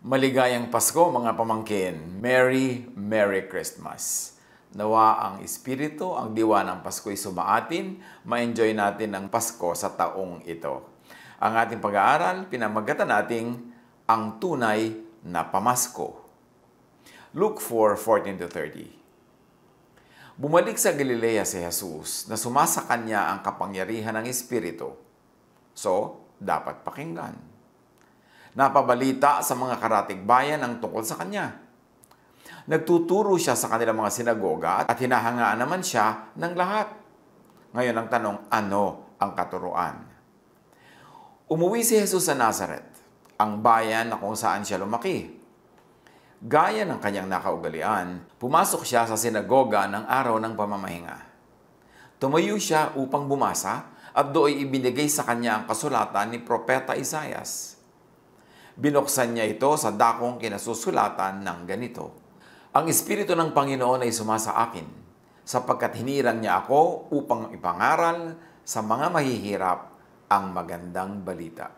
Maligayang Pasko mga pamangkin. Merry, Merry Christmas. Nawa ang Espiritu, ang diwa ng Pasko'y sumaatin, ma-enjoy natin ang Pasko sa taong ito. Ang ating pag-aaral, pinamagatan nating ang tunay na pamasko. Luke 4:14-30 Bumalik sa Galilea si Jesus na sumasa kanya ang kapangyarihan ng Espiritu. So, dapat pakinggan. Napabalita sa mga karatig bayan ang tungkol sa kanya. Nagtuturo siya sa kanilang mga sinagoga at hinahangaan naman siya ng lahat. Ngayon ang tanong, ano ang katuruan? Umuwi si Jesus sa Nazareth, ang bayan na kung saan siya lumaki. Gaya ng kanyang nakaugalian, pumasok siya sa sinagoga ng araw ng pamamahinga. Tumayo siya upang bumasa at doon ibinigay sa kanya ang kasulatan ni Propeta Isayas binuksan niya ito sa dakong kinasusulatan ng ganito. Ang Espiritu ng Panginoon ay sumasa akin, sapagkat hinirang niya ako upang ipangaral sa mga mahihirap ang magandang balita.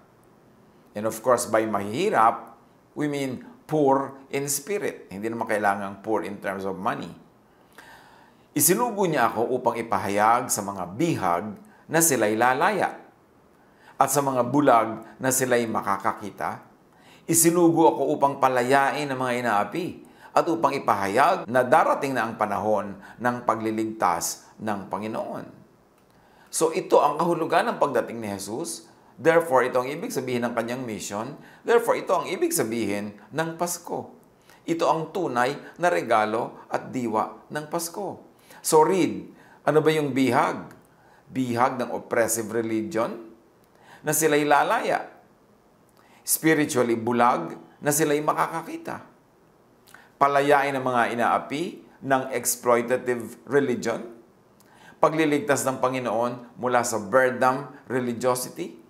And of course, by mahihirap, we mean poor in spirit. Hindi naman kailangang poor in terms of money. Isinugo niya ako upang ipahayag sa mga bihag na sila'y lalaya at sa mga bulag na sila'y makakakita Isinugo ako upang palayain ang mga inaapi at upang ipahayag na darating na ang panahon ng pagliligtas ng Panginoon. So ito ang kahulugan ng pagdating ni Jesus. Therefore, ito ang ibig sabihin ng kanyang mission. Therefore, ito ang ibig sabihin ng Pasko. Ito ang tunay na regalo at diwa ng Pasko. So read, ano ba yung bihag? Bihag ng oppressive religion? Na sila'y lalaya spiritually bulag na sila'y makakakita. Palayain ang mga inaapi ng exploitative religion, pagliligtas ng Panginoon mula sa burden religiosity.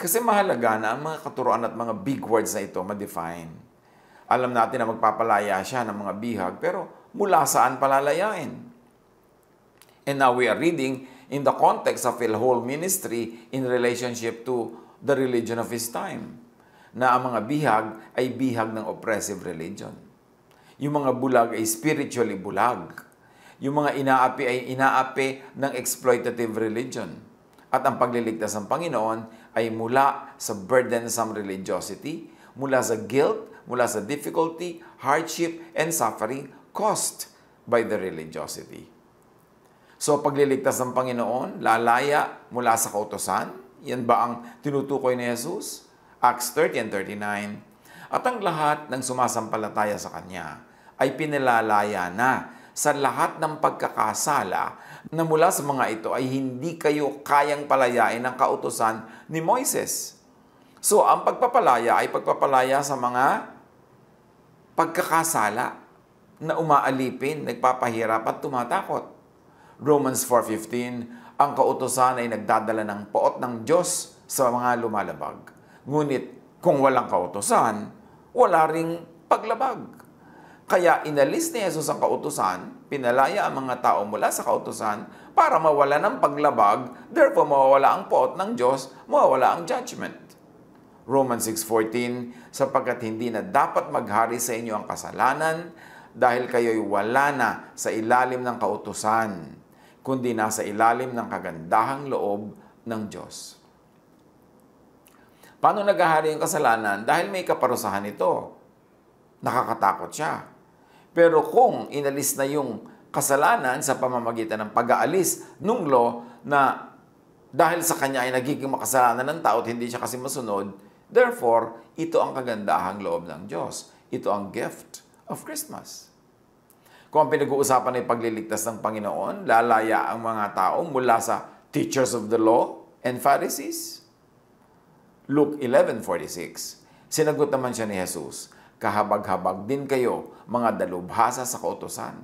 Kasi mahalaga na ang mga katuroan at mga big words na ito ma-define. Alam natin na magpapalaya siya ng mga bihag, pero mula saan palalayain? And now we are reading in the context of a whole ministry in relationship to the religion of his time na ang mga bihag ay bihag ng oppressive religion. Yung mga bulag ay spiritually bulag. Yung mga inaapi ay inaapi ng exploitative religion. At ang pagliligtas ng Panginoon ay mula sa burdensome religiosity, mula sa guilt, mula sa difficulty, hardship, and suffering caused by the religiosity. So pagliligtas ng Panginoon, lalaya mula sa kautosan, yan ba ang tinutukoy ni Jesus? Acts 30 and 39, at ang lahat ng sumasampalataya sa Kanya ay pinilalaya na sa lahat ng pagkakasala na mula sa mga ito ay hindi kayo kayang palayain ang kautosan ni Moises. So, ang pagpapalaya ay pagpapalaya sa mga pagkakasala na umaalipin, nagpapahirap at tumatakot. Romans 4.15, ang kautosan ay nagdadala ng poot ng Diyos sa mga lumalabag. Ngunit kung walang kautosan, wala ring paglabag. Kaya inalis ni Jesus ang kautosan, pinalaya ang mga tao mula sa kautosan para mawala ng paglabag, therefore mawawala ang poot ng Diyos, mawawala ang judgment. Romans 6.14, sapagkat hindi na dapat maghari sa inyo ang kasalanan dahil kayo'y wala na sa ilalim ng kautusan, kundi nasa ilalim ng kagandahang loob ng Diyos. Paano naghahari ang kasalanan? Dahil may kaparusahan ito. Nakakatakot siya. Pero kung inalis na yung kasalanan sa pamamagitan ng pag-aalis nung law na dahil sa kanya ay nagiging makasalanan ng tao at hindi siya kasi masunod, therefore, ito ang kagandahang loob ng Diyos. Ito ang gift of Christmas. Kung ang pinag-uusapan ay pagliligtas ng Panginoon, lalaya ang mga tao mula sa teachers of the law and Pharisees, Luke 11.46. Sinagot naman siya ni Jesus, Kahabag-habag din kayo, mga dalubhasa sa kautosan.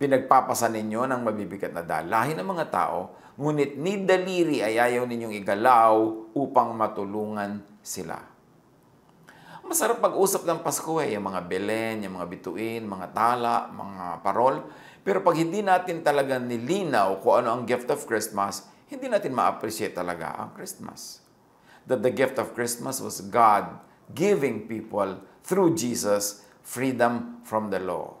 Pinagpapasan ninyo ng mabibigat na dalahin ng mga tao, ngunit ni daliri ay ayaw ninyong igalaw upang matulungan sila. Masarap pag-usap ng Pasko eh, yung mga belen, yung mga bituin, mga tala, mga parol. Pero pag hindi natin talaga nilinaw kung ano ang gift of Christmas, hindi natin ma-appreciate talaga ang Christmas that the gift of Christmas was God giving people through Jesus freedom from the law,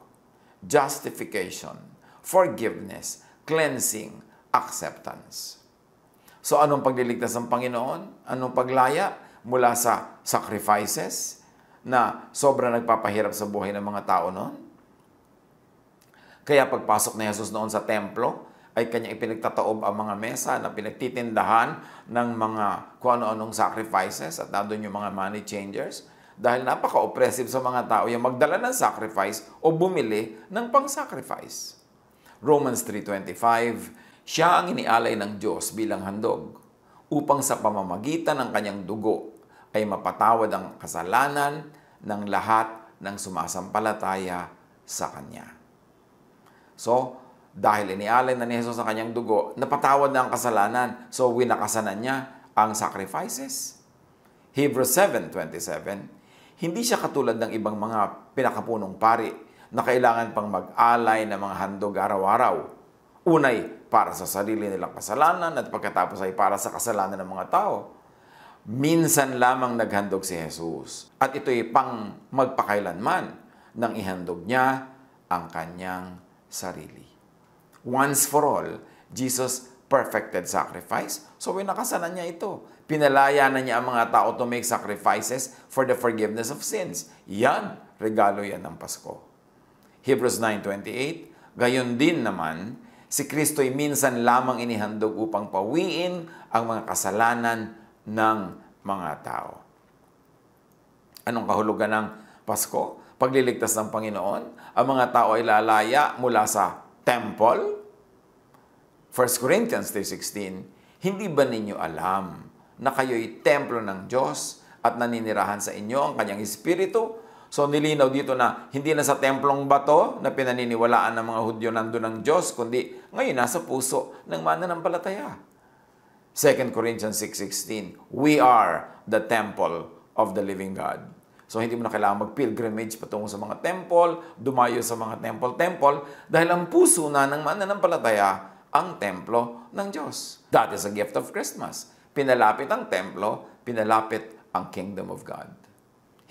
justification, forgiveness, cleansing, acceptance. So anong pagliligtas ng Panginoon? Anong paglaya mula sa sacrifices na sobra nagpapahirap sa buhay ng mga tao noon? Kaya pagpasok na Jesus noon sa templo, ay kanyang ipinagtataob ang mga mesa na pinagtitindahan ng mga kung ano-anong sacrifices at nandoon yung mga money changers dahil napaka-oppressive sa mga tao yung magdala ng sacrifice o bumili ng pang-sacrifice. Romans 3.25, siya ang inialay ng Diyos bilang handog upang sa pamamagitan ng kanyang dugo ay mapatawad ang kasalanan ng lahat ng sumasampalataya sa Kanya. So, dahil inialay na ni Jesus ang kanyang dugo, napatawad na ang kasalanan, so winakasanan niya ang sacrifices. Hebrews 7.27 Hindi siya katulad ng ibang mga pinakapunong pari na kailangan pang mag-alay ng mga handog araw-araw. Unay, para sa sarili nilang kasalanan at pagkatapos ay para sa kasalanan ng mga tao. Minsan lamang naghandog si Jesus at ito'y pang magpakailanman nang ihandog niya ang kanyang sarili once for all, Jesus perfected sacrifice. So winakasalan niya ito. Pinalaya na niya ang mga tao to make sacrifices for the forgiveness of sins. Yan, regalo yan ng Pasko. Hebrews 9.28, Gayon din naman, si Kristo'y minsan lamang inihandog upang pawiin ang mga kasalanan ng mga tao. Anong kahulugan ng Pasko? Pagliligtas ng Panginoon, ang mga tao ay lalaya mula sa temple? 1 Corinthians 3.16, Hindi ba ninyo alam na kayo'y templo ng Diyos at naninirahan sa inyo ang kanyang Espiritu? So nilinaw dito na hindi na sa templong bato na pinaniniwalaan ng mga Hudyo nando ng Diyos, kundi ngayon nasa puso ng mananampalataya. 2 Corinthians 6.16, We are the temple of the living God. So hindi mo na kailangan mag-pilgrimage patungo sa mga temple, dumayo sa mga temple-temple, dahil ang puso na ng mananampalataya ang templo ng Diyos. That is a gift of Christmas. Pinalapit ang templo, pinalapit ang kingdom of God.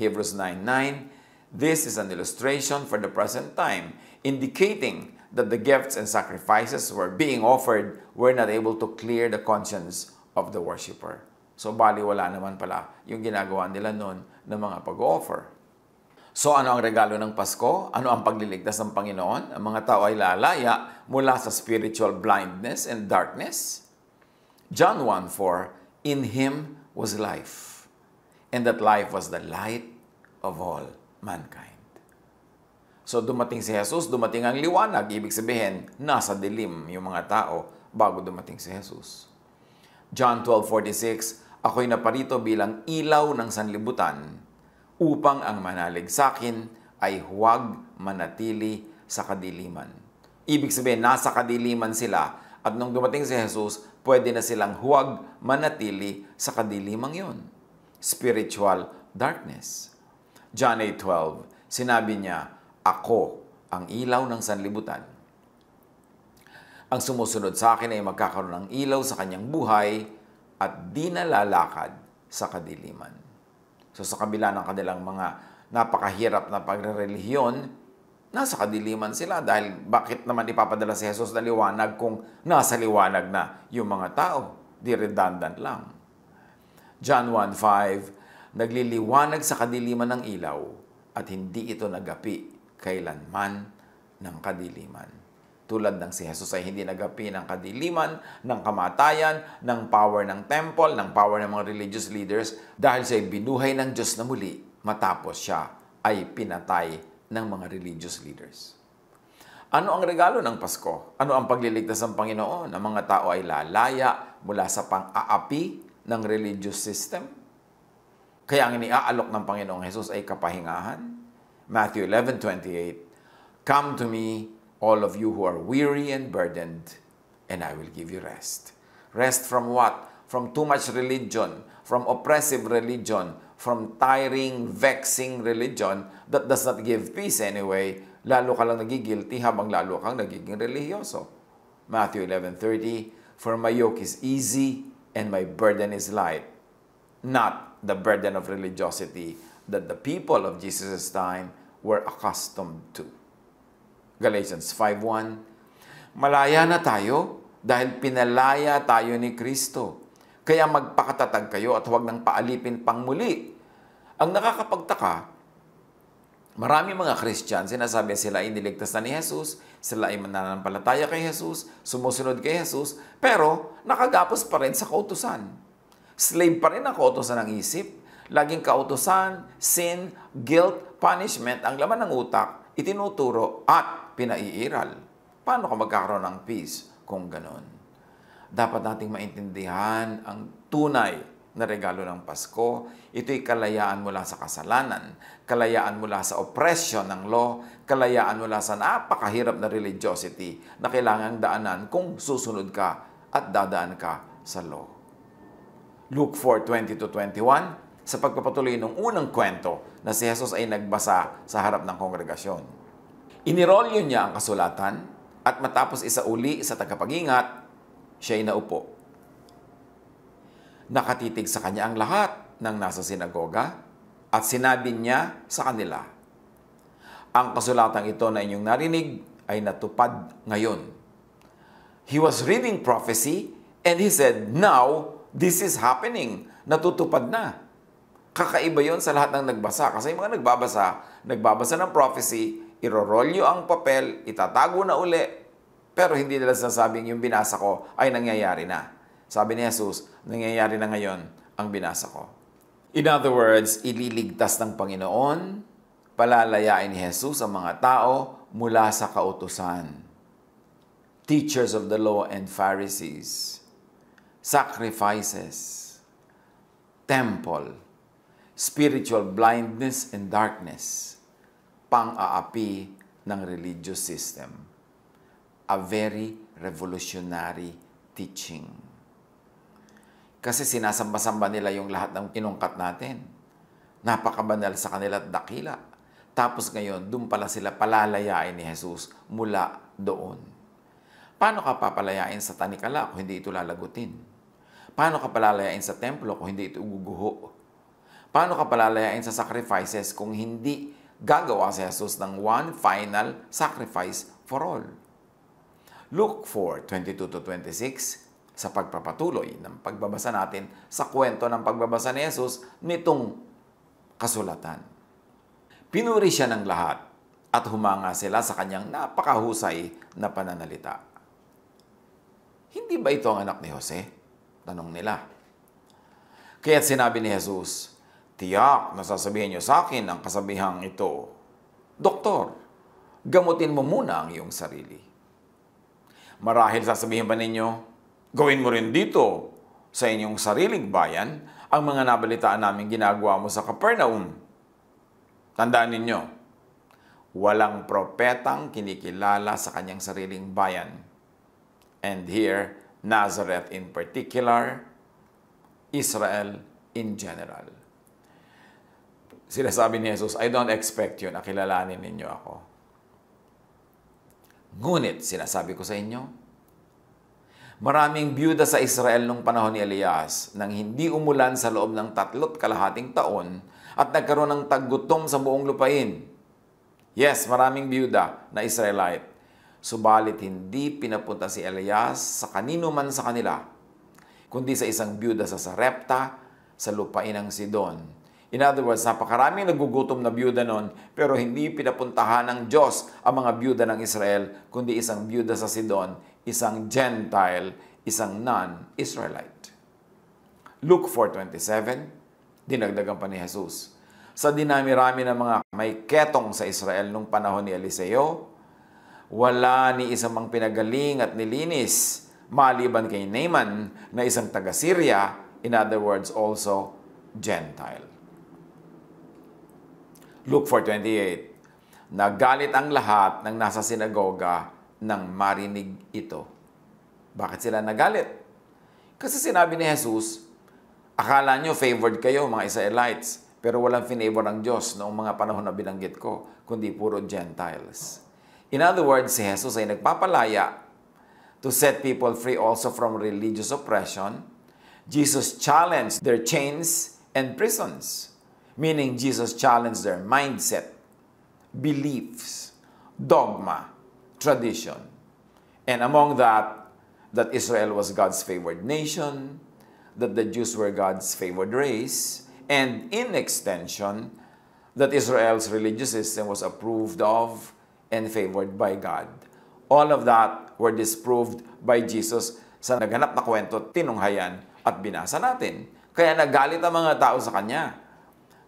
Hebrews 9.9 This is an illustration for the present time, indicating that the gifts and sacrifices were being offered were not able to clear the conscience of the worshiper. So bali wala naman pala yung ginagawa nila noon ng mga pag-offer. So ano ang regalo ng Pasko? Ano ang pagliligtas ng Panginoon? Ang mga tao ay lalaya mula sa spiritual blindness and darkness. John 1.4, In Him was life, and that life was the light of all mankind. So dumating si Jesus, dumating ang liwanag. Ibig sabihin, nasa dilim yung mga tao bago dumating si Jesus. John 12.46, Ako'y naparito bilang ilaw ng sanlibutan upang ang manalig sa akin ay huwag manatili sa kadiliman. Ibig sabihin, nasa kadiliman sila at nung dumating si Jesus, pwede na silang huwag manatili sa kadilimang yon. Spiritual darkness. John 8.12, sinabi niya, Ako ang ilaw ng sanlibutan. Ang sumusunod sa akin ay magkakaroon ng ilaw sa kanyang buhay at di nalalakad sa kadiliman. So sa kabila ng kanilang mga napakahirap na pagre-relihiyon, nasa kadiliman sila dahil bakit naman ipapadala si Jesus na liwanag kung nasa liwanag na yung mga tao? Di redundant lang. John 1.5, Nagliliwanag sa kadiliman ng ilaw at hindi ito nagapi kailanman ng kadiliman. Tulad ng si Jesus ay hindi nagapi ng kadiliman, ng kamatayan, ng power ng temple, ng power ng mga religious leaders dahil sa ay binuhay ng Diyos na muli matapos siya ay pinatay ng mga religious leaders. Ano ang regalo ng Pasko? Ano ang pagliligtas ng Panginoon? Ang mga tao ay lalaya mula sa pang-aapi ng religious system. Kaya ang iniaalok ng Panginoong Hesus ay kapahingahan. Matthew 11.28 Come to me, all of you who are weary and burdened, and I will give you rest. Rest from what? From too much religion, from oppressive religion, from tiring, vexing religion that does not give peace anyway, lalo ka lang nagigilty habang lalo kang nagiging religyoso. Matthew 11.30, For my yoke is easy and my burden is light, not the burden of religiosity that the people of Jesus' time were accustomed to. Galatians 5.1 Malaya na tayo dahil pinalaya tayo ni Kristo. Kaya magpakatatag kayo at huwag nang paalipin pang muli. Ang nakakapagtaka, Marami mga Christian, sinasabi sila ay niligtas na ni Jesus, sila ay mananampalataya kay Jesus, sumusunod kay Jesus, pero nakagapos pa rin sa kautusan. Slave pa rin ang kautusan ng isip. Laging kautusan, sin, guilt, punishment ang laman ng utak, itinuturo at pinaiiral. Paano ka magkakaroon ng peace kung ganun? Dapat nating maintindihan ang tunay na regalo ng Pasko. Ito'y kalayaan mula sa kasalanan, kalayaan mula sa oppression ng law, kalayaan mula sa napakahirap na religiosity na kailangang daanan kung susunod ka at dadaan ka sa law. Luke 4.20-21, sa pagpapatuloy ng unang kwento na si Jesus ay nagbasa sa harap ng kongregasyon. Inirolyo niya ang kasulatan at matapos isauli sa tagapag-ingat, siya ay naupo. Nakatitig sa kanya ang lahat ng nasa sinagoga at sinabi niya sa kanila, Ang kasulatang ito na inyong narinig ay natupad ngayon. He was reading prophecy and he said, Now, this is happening. Natutupad na. Kakaiba yon sa lahat ng nagbasa. Kasi yung mga nagbabasa, nagbabasa ng prophecy, irorolyo ang papel, itatago na uli, pero hindi nila sasabing yung binasa ko ay nangyayari na. Sabi ni Jesus, nangyayari na ngayon ang binasa ko. In other words, ililigtas ng Panginoon, palalayain ni Jesus ang mga tao mula sa kautusan. Teachers of the law and Pharisees, sacrifices, temple, spiritual blindness and darkness pang-aapi ng religious system. A very revolutionary teaching. Kasi sinasamba-samba nila yung lahat ng kinungkat natin. Napakabanal sa kanila at dakila. Tapos ngayon, doon pala sila palalayain ni Jesus mula doon. Paano ka papalayain sa tanikala kung hindi ito lalagutin? Paano ka palalayain sa templo kung hindi ito guguho? Paano ka palalayain sa sacrifices kung hindi gagawa si Jesus ng one final sacrifice for all. Luke 4:22-26 sa pagpapatuloy ng pagbabasa natin sa kwento ng pagbabasa ni Jesus nitong kasulatan. Pinuri siya ng lahat at humanga sila sa kanyang napakahusay na pananalita. Hindi ba ito ang anak ni Jose? Tanong nila. Kaya't sinabi ni Jesus, Tiyak na sasabihin niyo sa akin ang kasabihang ito, Doktor, gamutin mo muna ang iyong sarili. Marahil sasabihin pa ninyo, gawin mo rin dito sa inyong sariling bayan ang mga nabalitaan namin ginagawa mo sa Capernaum. Tandaan ninyo, walang propetang kinikilala sa kanyang sariling bayan. And here, Nazareth in particular, Israel in general. Sinasabi ni Jesus, I don't expect you na kilalanin ninyo ako. Ngunit, sinasabi ko sa inyo, maraming byuda sa Israel nung panahon ni Elias nang hindi umulan sa loob ng tatlot kalahating taon at nagkaroon ng taggutom sa buong lupain. Yes, maraming byuda na Israelite. Subalit hindi pinapunta si Elias sa kanino man sa kanila, kundi sa isang byuda sa Sarepta sa lupain ng Sidon In other words, napakaraming nagugutom na byuda noon pero hindi pinapuntahan ng Diyos ang mga byuda ng Israel kundi isang byuda sa Sidon, isang Gentile, isang non-Israelite. Luke 4.27, dinagdagan pa ni Jesus. Sa dinami-rami ng mga may ketong sa Israel nung panahon ni Eliseo, wala ni isang mang pinagaling at nilinis maliban kay Naaman na isang taga-Syria, in other words also, Gentile. Luke 4.28, Nagalit ang lahat ng nasa sinagoga nang marinig ito. Bakit sila nagalit? Kasi sinabi ni Jesus, Akala nyo favored kayo mga Israelites, pero walang finavor ang Diyos noong mga panahon na binanggit ko, kundi puro Gentiles. In other words, si Jesus ay nagpapalaya to set people free also from religious oppression. Jesus challenged their chains and prisons. Meaning, Jesus challenged their mindset, beliefs, dogma, tradition. And among that, that Israel was God's favored nation, that the Jews were God's favored race, and in extension, that Israel's religious system was approved of and favored by God. All of that were disproved by Jesus sa naganap na kwento, tinunghayan at binasa natin. Kaya nagalit ang mga tao sa Kanya.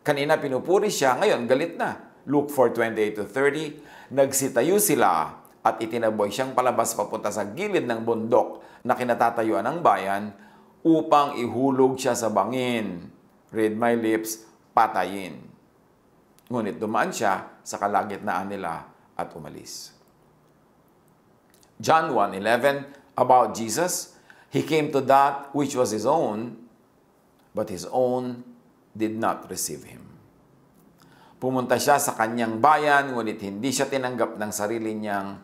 Kanina pinupuri siya, ngayon galit na. Luke 4.28 to 30, Nagsitayo sila at itinaboy siyang palabas papunta sa gilid ng bundok na kinatatayuan ng bayan upang ihulog siya sa bangin. Read my lips, patayin. Ngunit dumaan siya sa kalagitnaan nila at umalis. John 1.11 About Jesus, He came to that which was His own, but His own did not receive him. Pumunta siya sa kanyang bayan, ngunit hindi siya tinanggap ng sarili niyang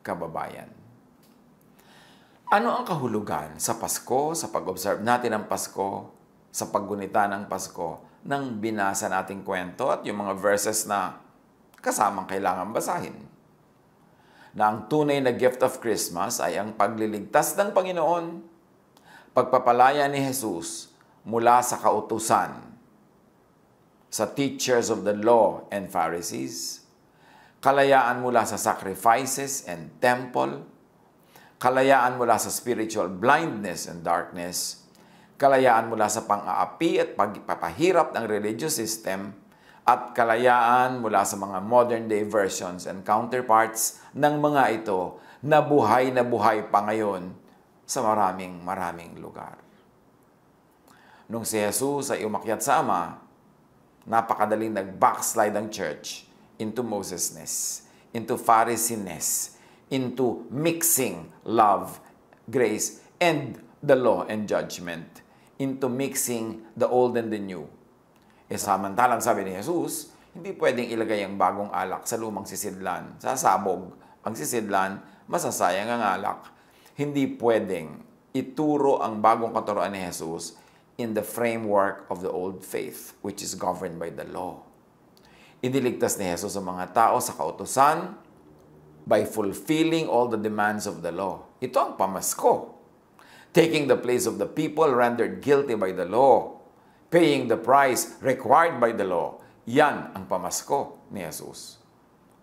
kababayan. Ano ang kahulugan sa Pasko, sa pag-observe natin ang Pasko, sa paggunita ng Pasko, ng binasa nating kwento at yung mga verses na kasamang kailangan basahin? Na ang tunay na gift of Christmas ay ang pagliligtas ng Panginoon, pagpapalaya ni Jesus mula sa kautusan sa teachers of the law and Pharisees, kalayaan mula sa sacrifices and temple, kalayaan mula sa spiritual blindness and darkness, kalayaan mula sa pang-aapi at pagpapahirap ng religious system, at kalayaan mula sa mga modern-day versions and counterparts ng mga ito na buhay na buhay pa ngayon sa maraming maraming lugar. Nung si Jesus ay umakyat sa Ama, napakadaling nag-backslide ang church into Mosesness, into Pharisiness, into mixing love, grace, and the law and judgment, into mixing the old and the new. E samantalang sabi ni Jesus, hindi pwedeng ilagay ang bagong alak sa lumang sisidlan. Sasabog ang sisidlan, masasayang ang alak. Hindi pwedeng ituro ang bagong katuroan ni Jesus in the framework of the old faith, which is governed by the law. Iniligtas ni Jesus ang mga tao sa kautosan by fulfilling all the demands of the law. Ito ang pamasko. Taking the place of the people rendered guilty by the law. Paying the price required by the law. Yan ang pamasko ni Jesus.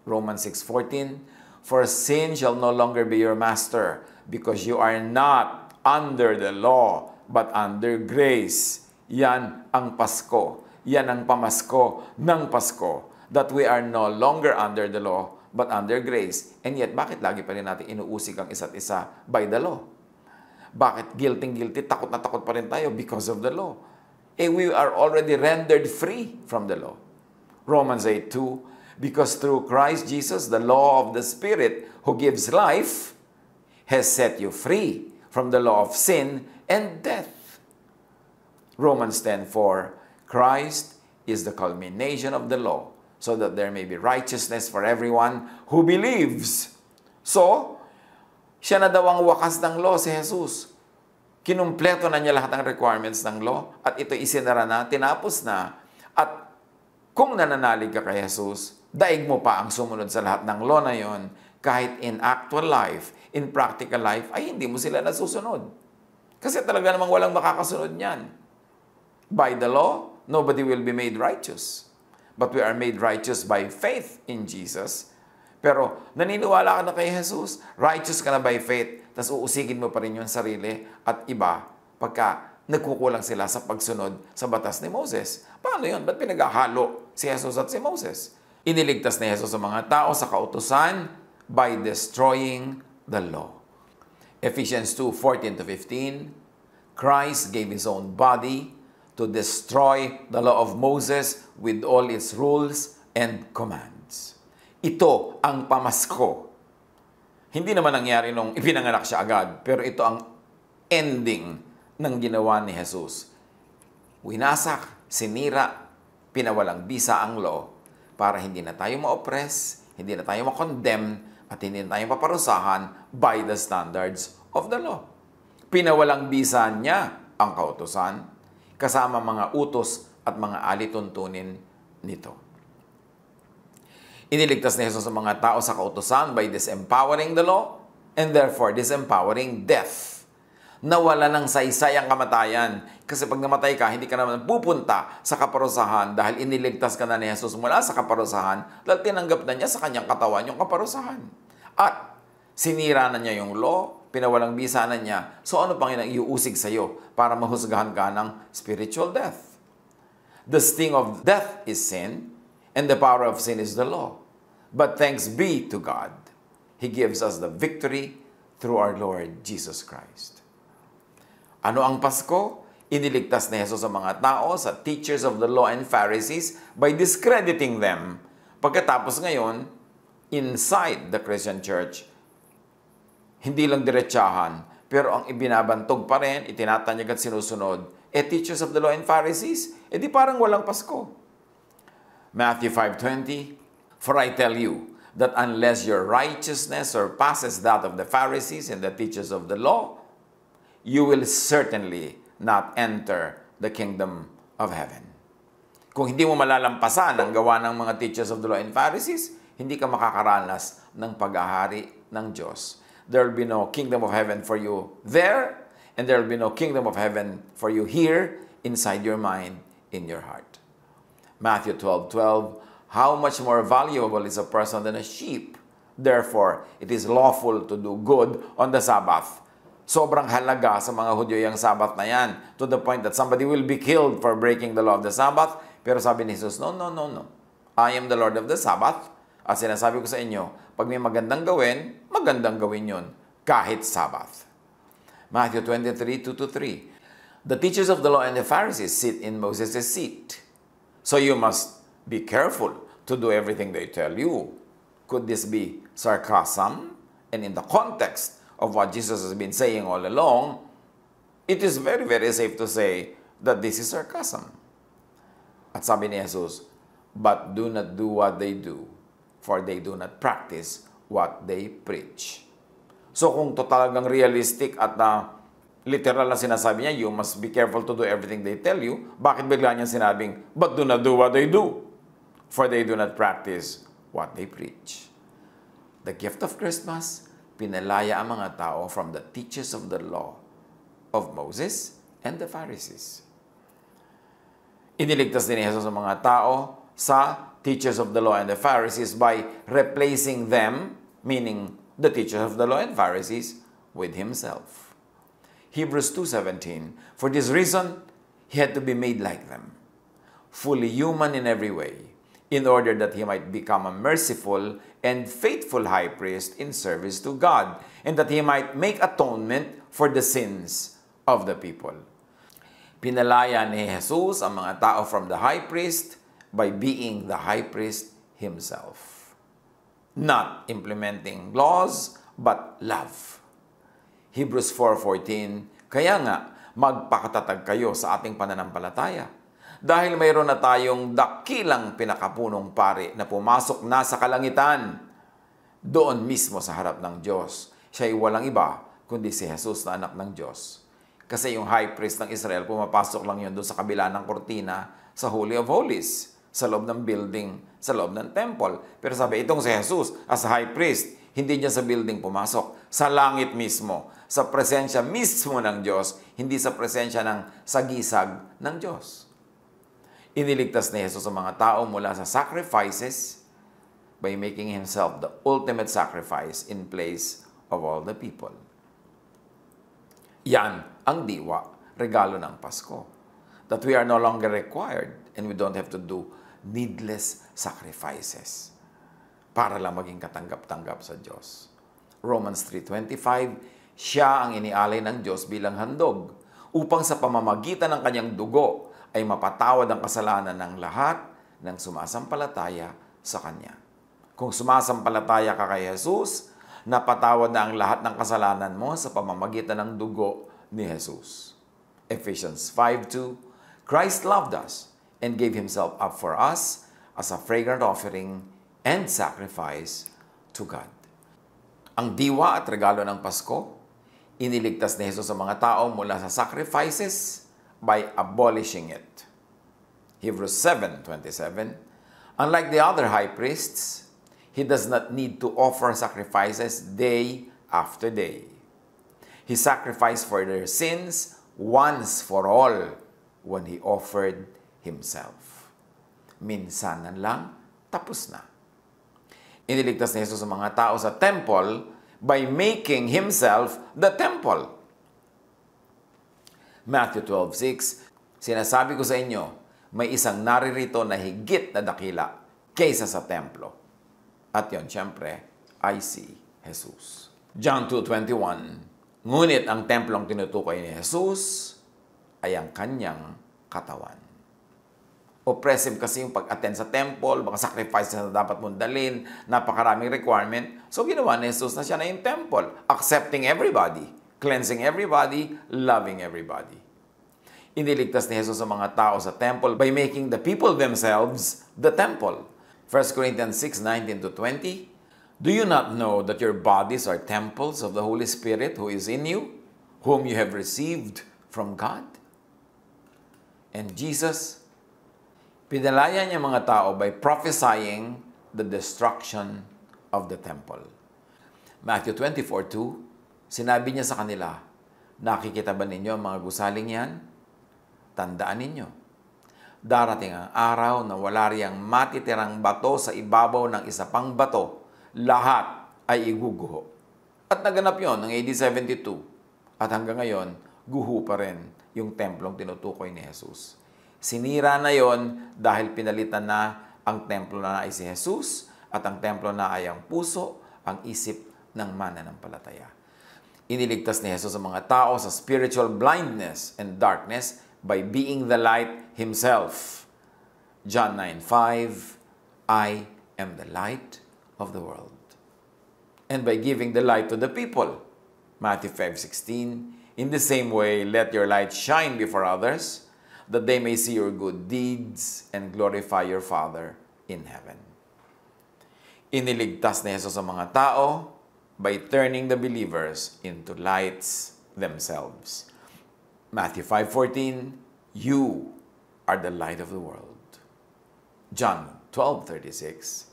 Romans 6.14 For sin shall no longer be your master because you are not under the law but under grace. Yan ang Pasko. Yan ang pamasko ng Pasko. That we are no longer under the law, but under grace. And yet, bakit lagi pa rin natin inuusig ang isa't isa by the law? Bakit guilty-guilty, takot na takot pa rin tayo because of the law? Eh, we are already rendered free from the law. Romans 8.2, Because through Christ Jesus, the law of the Spirit who gives life has set you free from the law of sin and death. Romans 10:4 Christ is the culmination of the law, so that there may be righteousness for everyone who believes. So, siya na daw ang wakas ng law si Jesus. Kinumpleto na niya lahat ng requirements ng law at ito isinara na, tinapos na. At kung nananalig ka kay Jesus, daig mo pa ang sumunod sa lahat ng law na yon kahit in actual life, in practical life, ay hindi mo sila nasusunod. Kasi talaga namang walang makakasunod niyan. By the law, nobody will be made righteous. But we are made righteous by faith in Jesus. Pero naniniwala ka na kay Jesus, righteous ka na by faith, tapos uusigin mo pa rin yung sarili at iba pagka nagkukulang sila sa pagsunod sa batas ni Moses. Paano yun? Ba't pinaghahalo si Jesus at si Moses? Iniligtas ni Jesus ang mga tao sa kautosan by destroying the law. Ephesians 2, 14 to 15, Christ gave his own body to destroy the law of Moses with all its rules and commands. Ito ang pamasko. Hindi naman nangyari nung ipinanganak siya agad, pero ito ang ending ng ginawa ni Jesus. Winasak, sinira, pinawalang bisa ang law para hindi na tayo ma-oppress, hindi na tayo ma-condemn, at hindi na tayo paparusahan by the standards of the law. Pinawalang bisa niya ang kautosan kasama mga utos at mga alituntunin nito. Iniligtas ni Jesus ang mga tao sa kautosan by disempowering the law and therefore disempowering death. Nawala ng saysay ang kamatayan kasi pag namatay ka, hindi ka naman pupunta sa kaparusahan dahil iniligtas ka na ni Jesus mula sa kaparusahan dahil tinanggap na niya sa kanyang katawan yung kaparusahan. At Sinira na niya yung law, pinawalang bisa na niya. So ano pang iuusig sa iyo para mahusgahan ka ng spiritual death? The sting of death is sin, and the power of sin is the law. But thanks be to God, He gives us the victory through our Lord Jesus Christ. Ano ang Pasko? Iniligtas ni Jesus ang mga tao sa teachers of the law and Pharisees by discrediting them. Pagkatapos ngayon, inside the Christian church, hindi lang diretsahan, pero ang ibinabantog pa rin, itinatanyag at sinusunod, e teachers of the law and Pharisees, e di parang walang Pasko. Matthew 5.20, For I tell you, that unless your righteousness surpasses that of the Pharisees and the teachers of the law, you will certainly not enter the kingdom of heaven. Kung hindi mo malalampasan ang gawa ng mga teachers of the law and Pharisees, hindi ka makakaranas ng paghahari ng Diyos. there will be no kingdom of heaven for you there, and there will be no kingdom of heaven for you here, inside your mind, in your heart. Matthew 12 12. How much more valuable is a person than a sheep? Therefore, it is lawful to do good on the Sabbath. Sobrang halaga sa mga Hudyo yung Sabbath na yan to the point that somebody will be killed for breaking the law of the Sabbath. Pero sabi ni Jesus, no, no, no, no. I am the Lord of the Sabbath. At sinasabi ko sa inyo, Pag may magandang gawin, magandang gawin yon kahit Sabbath. Matthew 23, 2-3 The teachers of the law and the Pharisees sit in Moses' seat. So you must be careful to do everything they tell you. Could this be sarcasm? And in the context of what Jesus has been saying all along, it is very, very safe to say that this is sarcasm. At sabi ni Jesus, but do not do what they do for they do not practice what they preach. So kung to talagang realistic at uh, literal na sinasabi niya, you must be careful to do everything they tell you, bakit bigla niya sinabing, but do not do what they do, for they do not practice what they preach. The gift of Christmas, pinalaya ang mga tao from the teachers of the law of Moses and the Pharisees. Iniligtas din ni Jesus ang mga tao sa teachers of the law and the Pharisees by replacing them, meaning the teachers of the law and Pharisees, with himself. Hebrews 2:17 For this reason he had to be made like them, fully human in every way, in order that he might become a merciful and faithful high priest in service to God, and that he might make atonement for the sins of the people. Pinalaya ni Jesus ang mga tao from the high priest by being the high priest himself. Not implementing laws, but love. Hebrews 4.14, Kaya nga, magpakatatag kayo sa ating pananampalataya. Dahil mayroon na tayong dakilang pinakapunong pare na pumasok na sa kalangitan, doon mismo sa harap ng Diyos. Siya ay walang iba, kundi si Jesus na anak ng Diyos. Kasi yung high priest ng Israel, pumapasok lang yun doon sa kabila ng kortina sa Holy of Holies sa loob ng building, sa loob ng temple. Pero sabi, itong si Jesus as high priest, hindi niya sa building pumasok, sa langit mismo, sa presensya mismo ng Diyos, hindi sa presensya ng sagisag ng Diyos. Iniligtas ni Jesus ang mga tao mula sa sacrifices by making Himself the ultimate sacrifice in place of all the people. Yan ang diwa, regalo ng Pasko. That we are no longer required and we don't have to do needless sacrifices para lang maging katanggap-tanggap sa Diyos. Romans 3.25, Siya ang inialay ng Diyos bilang handog upang sa pamamagitan ng kanyang dugo ay mapatawad ang kasalanan ng lahat ng sumasampalataya sa Kanya. Kung sumasampalataya ka kay Jesus, napatawad na ang lahat ng kasalanan mo sa pamamagitan ng dugo ni Jesus. Ephesians 5.2 Christ loved us and gave himself up for us as a fragrant offering and sacrifice to God. Ang diwa at regalo ng Pasko, iniligtas ni Jesus ang mga tao mula sa sacrifices by abolishing it. Hebrews 7.27 Unlike the other high priests, he does not need to offer sacrifices day after day. He sacrificed for their sins once for all when he offered Himself. Minsanan lang, tapos na. Iniligtas ni Jesus ang mga tao sa temple by making Himself the temple. Matthew 12.6 Sinasabi ko sa inyo, may isang naririto na higit na dakila kaysa sa templo. At yon, syempre, I see Jesus. John 2.21 Ngunit ang templong tinutukoy ni Jesus ay ang kanyang katawan oppressive kasi yung pag-attend sa temple, mga sacrifice na dapat mong dalin, napakaraming requirement. So ginawa ni Jesus na siya na yung temple, accepting everybody, cleansing everybody, loving everybody. Iniligtas ni Jesus ang mga tao sa temple by making the people themselves the temple. 1 Corinthians 6:19 to 20, Do you not know that your bodies are temples of the Holy Spirit who is in you, whom you have received from God? And Jesus pinalaya niya mga tao by prophesying the destruction of the temple. Matthew 24:2, sinabi niya sa kanila, Nakikita ba ninyo ang mga gusaling yan? Tandaan ninyo, darating ang araw na wala riyang matitirang bato sa ibabaw ng isa pang bato, lahat ay iguguho. At naganap yon ng AD 72. At hanggang ngayon, guho pa rin yung templong tinutukoy ni Jesus. Sinira na yon dahil pinalitan na ang templo na ay si Jesus at ang templo na ay ang puso, ang isip ng mananampalataya. Iniligtas ni Jesus ang mga tao sa spiritual blindness and darkness by being the light himself. John 9:5 I am the light of the world. And by giving the light to the people. Matthew 5:16 In the same way let your light shine before others that they may see your good deeds and glorify your Father in heaven. Iniligtas ni Jesus ang mga tao by turning the believers into lights themselves. Matthew 5.14, You are the light of the world. John 12.36,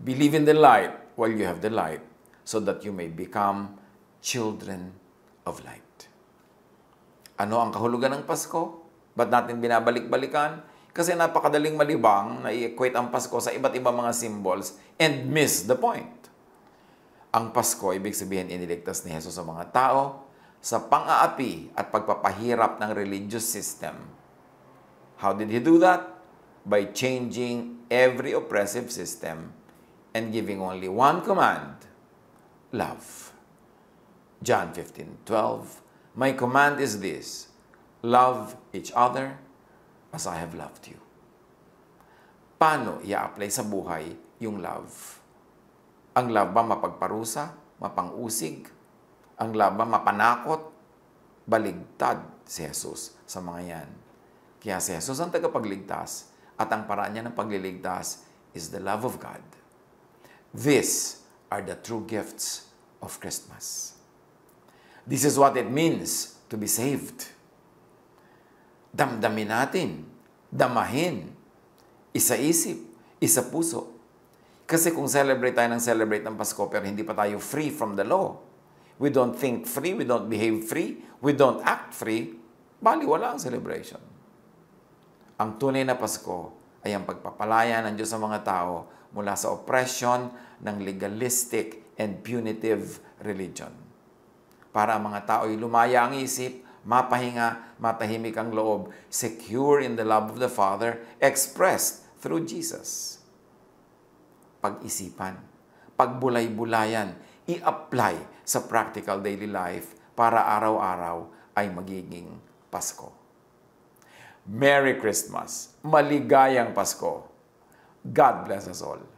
Believe in the light while you have the light, so that you may become children of light. Ano ang kahulugan ng Pasko? Ba't natin binabalik-balikan? Kasi napakadaling malibang na i-equate ang Pasko sa iba't ibang mga symbols and miss the point. Ang Pasko, ibig sabihin, iniligtas ni Jesus sa mga tao sa pang-aapi at pagpapahirap ng religious system. How did He do that? By changing every oppressive system and giving only one command, love. John 15, 12, My command is this, love each other as I have loved you. Paano i-apply sa buhay yung love? Ang love ba mapagparusa? Mapangusig? Ang love ba mapanakot? Baligtad si Jesus sa mga yan. Kaya si Jesus ang tagapagligtas at ang paraan niya ng pagliligtas is the love of God. These are the true gifts of Christmas. This is what it means to be saved. Damdamin natin, damahin, isa-isip, isa-puso. Kasi kung celebrate tayo ng celebrate ng Pasko pero hindi pa tayo free from the law, we don't think free, we don't behave free, we don't act free, bali wala ang celebration. Ang tunay na Pasko ay ang pagpapalaya ng Diyos sa mga tao mula sa oppression ng legalistic and punitive religion. Para ang mga tao ay lumaya ang isip mapahinga, matahimik ang loob, secure in the love of the Father, expressed through Jesus. Pag-isipan, pagbulay-bulayan, i-apply sa practical daily life para araw-araw ay magiging Pasko. Merry Christmas! Maligayang Pasko! God bless us all.